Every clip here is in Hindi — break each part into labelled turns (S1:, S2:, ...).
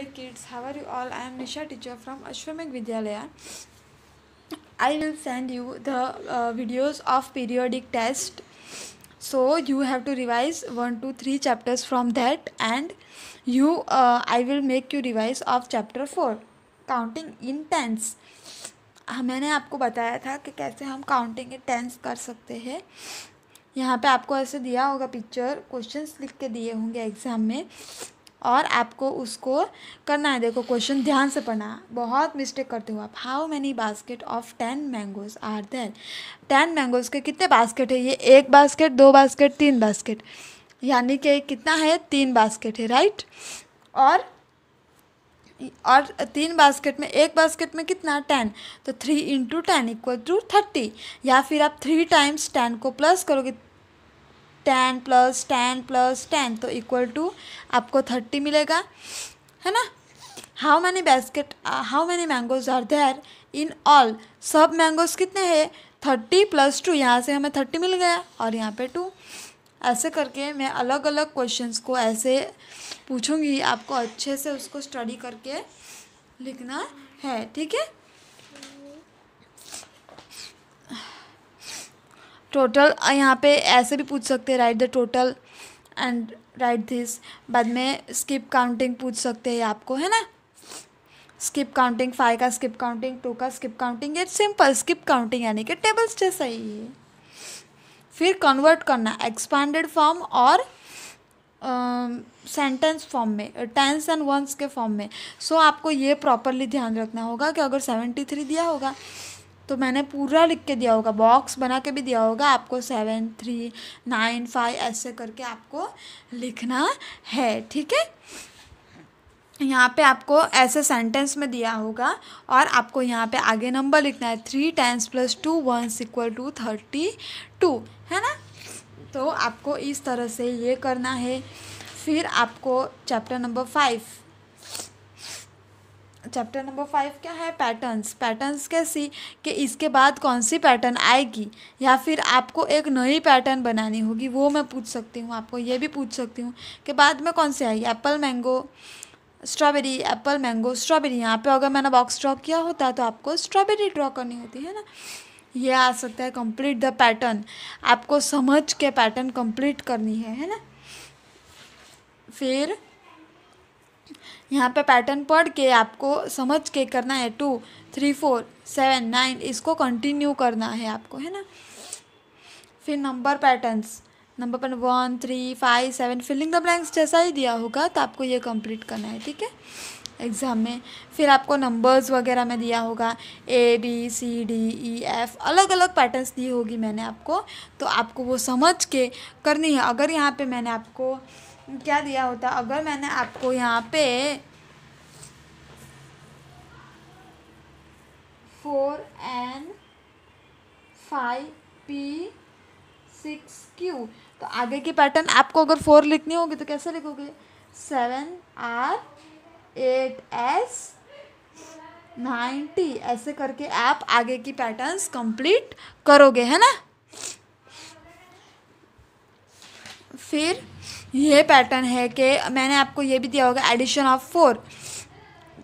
S1: dear kids how are you all I am Nisha teacher from Ashwamegh Vidyalaya I will send you the videos of periodic test so you have to revise one two three chapters from that and you I will make you revise of chapter four counting in tens मैंने आपको बताया था कि कैसे हम काउंटिंग इन टेंस कर सकते हैं यहाँ पे आपको ऐसे दिया होगा पिक्चर क्वेश्चंस लिख के दिए होंगे एग्जाम में और आपको उसको करना है देखो क्वेश्चन ध्यान से पढ़ना बहुत मिस्टेक करते हो आप how many basket of ten mangoes are there ten mangoes के कितने बास्केट है ये एक बास्केट दो बास्केट तीन बास्केट यानी कि कितना है तीन बास्केट है राइट और और तीन बास्केट में एक बास्केट में कितना टेन तो three into ten equal to thirty या फिर आप थ्री टाइम्स टेन को प्लस करोगे ten plus ten plus ten तो इक्वल टू आपको थर्टी मिलेगा है ना how many basket how many mangoes are there in all सब मैंगोज कितने हैं थर्टी प्लस टू यहाँ से हमें थर्टी मिल गया और यहाँ पे टू ऐसे करके मैं अलग अलग क्वेश्चंस को ऐसे पूछूंगी आपको अच्छे से उसको स्टडी करके लिखना है ठीक है टोटल यहाँ पे ऐसे भी पूछ सकते हैं write the total and write this बाद में स्किप काउंटिंग पूछ सकते हैं आपको है ना स्किप काउंटिंग फाइव का स्किप काउंटिंग टू का स्किप काउंटिंग ये सिंपल स्किप काउंटिंग यानी कि टेबल्स जैसा ही है फिर कन्वर्ट करना एक्सपांडेड फॉर्म और सेंटेंस फॉर्म में टेंस एंड वंस के फॉर्म में सो so, आपको ये प्रॉपरली ध्यान रखना होगा कि अगर सेवेंटी थ्री दिया होगा तो मैंने पूरा लिख के दिया होगा बॉक्स बना के भी दिया होगा आपको सेवन थ्री नाइन फाइव ऐसे करके आपको लिखना है ठीक है यहाँ पे आपको ऐसे सेंटेंस में दिया होगा और आपको यहाँ पे आगे नंबर लिखना है three tens plus two one equal to thirty two है ना तो आपको इस तरह से ये करना है फिर आपको chapter number five chapter number five क्या है पैटर्न्स पैटर्न्स कैसी कि इसके बाद कौन सी पैटर्न आएगी या फिर आपको एक नई पैटर्न बनानी होगी वो मैं पूछ सकती हूँ आपको ये भी पूछ सकती हूँ कि बाद में कौन सी आएगी apple mango strawberry apple mango strawberry यहाँ पे अगर मैंने बॉक्स ड्रॉ किया होता तो आपको स्ट्रॉबेरी ड्रॉ करनी होती है ना ये आ सकता है कंप्लीट द पैटर्न आपको समझ के पैटर्न कंप्लीट करनी है है ना फिर यहाँ पे पैटर्न पढ़ के आपको समझ के करना है two three four seven nine इसको कंटिन्यू करना है आपको है ना फिर नंबर पैटर्न्स नंबर पर one three five seven filling the blanks जैसा ही दिया होगा तो आपको ये कंप्लीट करना है ठीक है एग्ज़ाम में फिर आपको नंबर्स वगैरह में दिया होगा A B C D E F अलग अलग पैटर्न्स दी होगी मैंने आपको तो आपको वो समझ के करनी है अगर यहाँ पे मैंने आपको क्या दिया होता अगर मैंने आपको यहाँ पे four N five P six Q तो आगे की पैटर्न आपको अगर फोर लिखनी होगी तो कैसे लिखोगे seven R eight S nine T ऐसे करके आप आगे की पैटर्न्स कंप्लीट करोगे है ना फिर ये पैटर्न है कि मैंने आपको ये भी दिया होगा एडिशन ऑफ फोर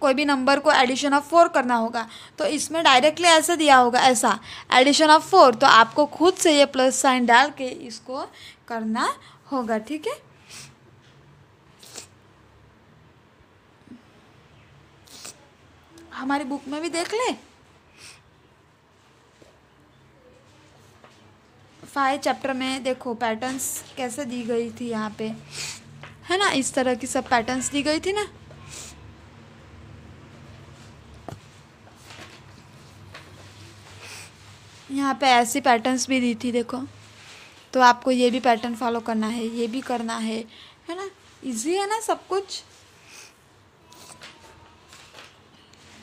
S1: कोई भी नंबर को एडिशन ऑफ फोर करना होगा तो इसमें डायरेक्टली ऐसे दिया होगा ऐसा एडिशन ऑफ फोर तो आपको खुद से ये प्लस साइन डाल के इसको करना होगा ठीक है हमारी बुक में भी देख ले फाइव चैप्टर में देखो पैटर्न्स कैसे दी गई थी यहाँ पे है ना इस तरह की सब पैटर्न्स दी गई थी ना यहाँ पे ऐसी पैटर्न्स भी दी थी देखो तो आपको ये भी पैटर्न फॉलो करना है ये भी करना है है ना इजी है ना सब कुछ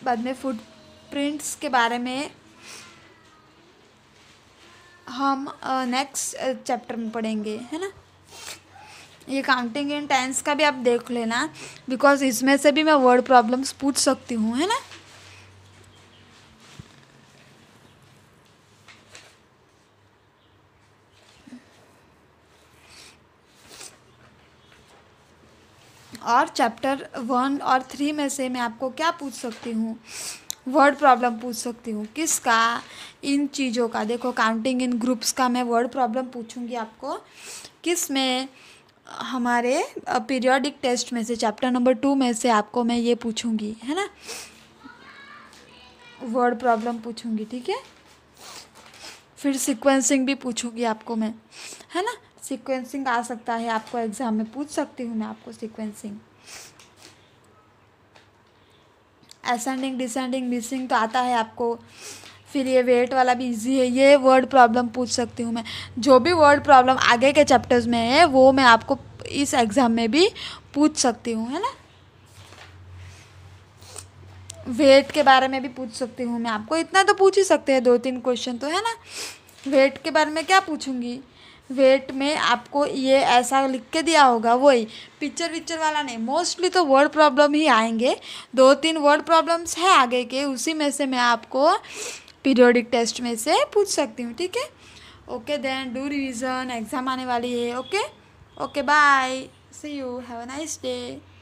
S1: बाद में फुट प्रिंट्स के बारे में हम नेक्स्ट चैप्टर में पढ़ेंगे है ना ये काउंटिंग इन टेंस का भी आप देख लेना बिकॉज इसमें से भी मैं वर्ड प्रॉब्लम्स पूछ सकती हूँ है ना और चैप्टर वन और थ्री में से मैं आपको क्या पूछ सकती हूँ वर्ड प्रॉब्लम पूछ सकती हूँ किसका इन चीज़ों का देखो काउंटिंग इन ग्रुप्स का मैं वर्ड प्रॉब्लम पूछूंगी आपको किस में हमारे पीरियोडिक टेस्ट में से चैप्टर नंबर टू में से आपको मैं ये पूछूंगी है ना वर्ड प्रॉब्लम पूछूंगी ठीक है फिर सीक्वेंसिंग भी पूछूंगी आपको मैं है ना सीक्वेंसिंग आ सकता है आपको एग्ज़ाम में पूछ सकती हूँ मैं आपको सिक्वेंसिंग असेंडिंग डिसेंडिंग मिसिंग तो आता है आपको फिर ये वेट वाला भी इजी है ये वर्ड प्रॉब्लम पूछ सकती हूँ मैं जो भी वर्ड प्रॉब्लम आगे के चैप्टर्स में है वो मैं आपको इस एग्ज़ाम में भी पूछ सकती हूँ है ना वेट के बारे में भी पूछ सकती हूँ मैं आपको इतना तो पूछ ही सकते हैं दो तीन क्वेश्चन तो है ना वेट के बारे में क्या पूछूंगी वेट में आपको ये ऐसा लिख के दिया होगा वही पिक्चर विक्चर वाला नहीं मोस्टली तो वर्ड प्रॉब्लम ही आएंगे दो तीन वर्ड प्रॉब्लम्स है आगे के उसी में से मैं आपको पीरियोडिक टेस्ट में से पूछ सकती हूँ ठीक है okay then do revision exam आने वाली है okay okay bye see you have a nice day